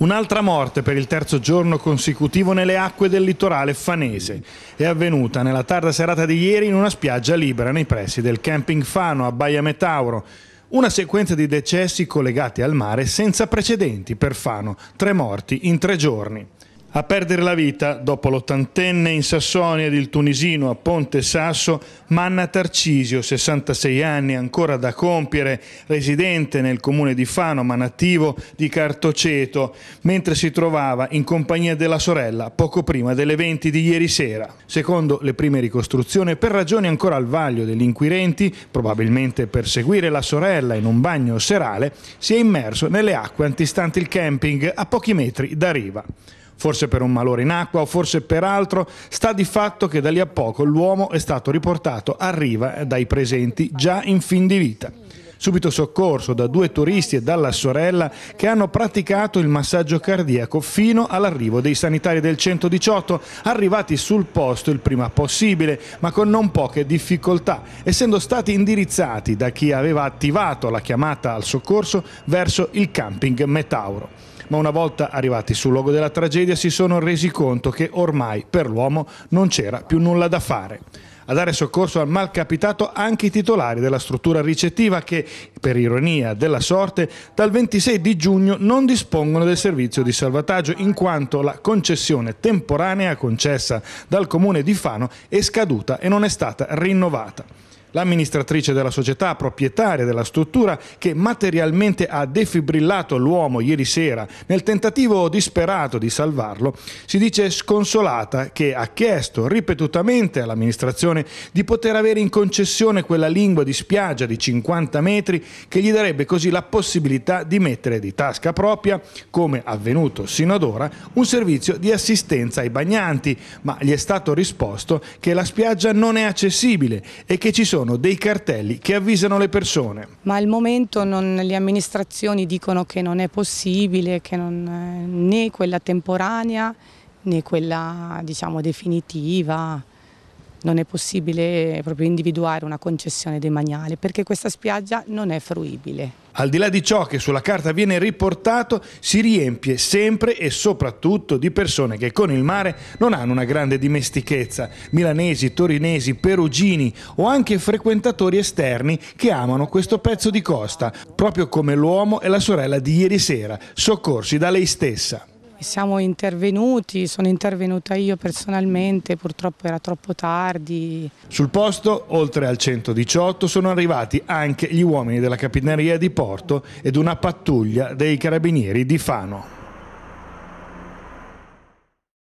Un'altra morte per il terzo giorno consecutivo nelle acque del litorale fanese è avvenuta nella tarda serata di ieri in una spiaggia libera nei pressi del camping Fano a Baia Metauro. Una sequenza di decessi collegati al mare senza precedenti per Fano, tre morti in tre giorni. A perdere la vita, dopo l'ottantenne in Sassonia ed il tunisino a Ponte Sasso, Manna Tarcisio, 66 anni ancora da compiere, residente nel comune di Fano ma nativo di Cartoceto, mentre si trovava in compagnia della sorella poco prima delle 20 di ieri sera. Secondo le prime ricostruzioni, per ragioni ancora al vaglio degli inquirenti, probabilmente per seguire la sorella in un bagno serale, si è immerso nelle acque antistanti il camping a pochi metri da riva forse per un malore in acqua o forse per altro, sta di fatto che da lì a poco l'uomo è stato riportato a riva dai presenti già in fin di vita subito soccorso da due turisti e dalla sorella che hanno praticato il massaggio cardiaco fino all'arrivo dei sanitari del 118, arrivati sul posto il prima possibile, ma con non poche difficoltà, essendo stati indirizzati da chi aveva attivato la chiamata al soccorso verso il camping Metauro ma una volta arrivati sul luogo della tragedia si sono resi conto che ormai per l'uomo non c'era più nulla da fare a dare soccorso al malcapitato anche i titolari della struttura ricettiva che, per ironia della sorte, dal 26 di giugno non dispongono del servizio di salvataggio in quanto la concessione temporanea concessa dal comune di Fano è scaduta e non è stata rinnovata. L'amministratrice della società, proprietaria della struttura, che materialmente ha defibrillato l'uomo ieri sera nel tentativo disperato di salvarlo, si dice sconsolata che ha chiesto ripetutamente all'amministrazione di poter avere in concessione quella lingua di spiaggia di 50 metri che gli darebbe così la possibilità di mettere di tasca propria, come avvenuto sino ad ora, un servizio di assistenza ai bagnanti, ma gli è stato risposto che la spiaggia non è accessibile e che ci sono sono dei cartelli che avvisano le persone. Ma al momento non, le amministrazioni dicono che non è possibile, che non, eh, né quella temporanea né quella diciamo, definitiva non è possibile proprio individuare una concessione demaniale perché questa spiaggia non è fruibile. Al di là di ciò che sulla carta viene riportato, si riempie sempre e soprattutto di persone che con il mare non hanno una grande dimestichezza, milanesi, torinesi, perugini o anche frequentatori esterni che amano questo pezzo di costa, proprio come l'uomo e la sorella di ieri sera, soccorsi da lei stessa. Siamo intervenuti, sono intervenuta io personalmente, purtroppo era troppo tardi. Sul posto, oltre al 118, sono arrivati anche gli uomini della Capitaneria di Porto ed una pattuglia dei carabinieri di Fano.